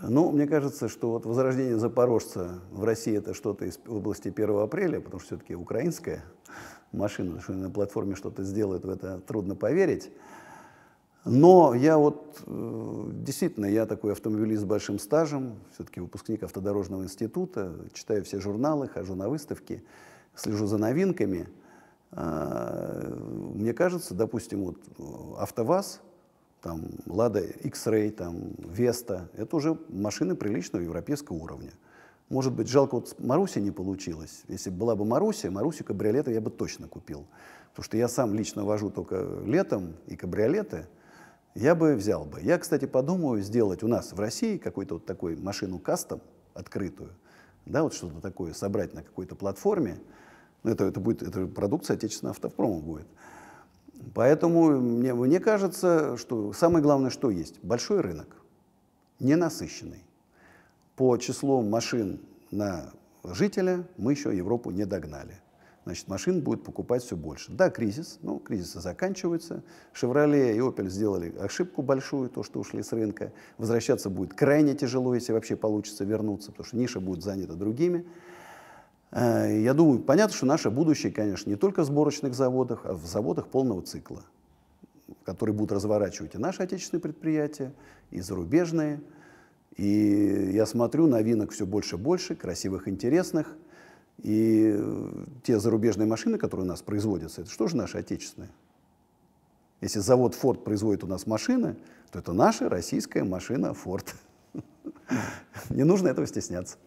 Ну, мне кажется, что вот возрождение запорожца в России это что-то из области 1 апреля, потому что все-таки украинская машина, что на платформе что-то сделает, в это трудно поверить. Но я вот, э, действительно, я такой автомобилист с большим стажем, все-таки выпускник автодорожного института, читаю все журналы, хожу на выставки, слежу за новинками. А, мне кажется, допустим, вот э, АвтоВАЗ – там, Lada X-Ray, там, Vesta. Это уже машины приличного европейского уровня. Может быть, жалко, вот с Маруси не получилось. Если была бы Маруся, Маруси кабриолета я бы точно купил. Потому что я сам лично вожу только летом и кабриолеты, я бы взял бы. Я, кстати, подумаю сделать у нас в России какую-то вот такую машину кастом открытую, да, вот что-то такое собрать на какой-то платформе. Ну, это, это будет, это продукция отечественного автопрома будет. Поэтому мне, мне кажется, что самое главное, что есть? Большой рынок, ненасыщенный. По числу машин на жителя мы еще Европу не догнали. Значит, машин будет покупать все больше. Да, кризис, но кризисы заканчиваются. «Шевроле» и Opel сделали ошибку большую, то, что ушли с рынка. Возвращаться будет крайне тяжело, если вообще получится вернуться, потому что ниша будет занята другими. Э, я думаю, понятно, что наше будущее, конечно, не только в сборочных заводах, а в заводах полного цикла, которые будут разворачивать и наши отечественные предприятия, и зарубежные. И я смотрю, новинок все больше и больше, красивых, интересных. И э, те зарубежные машины, которые у нас производятся, это что же наши отечественные? Если завод Ford производит у нас машины, то это наша российская машина Ford. Не нужно этого стесняться.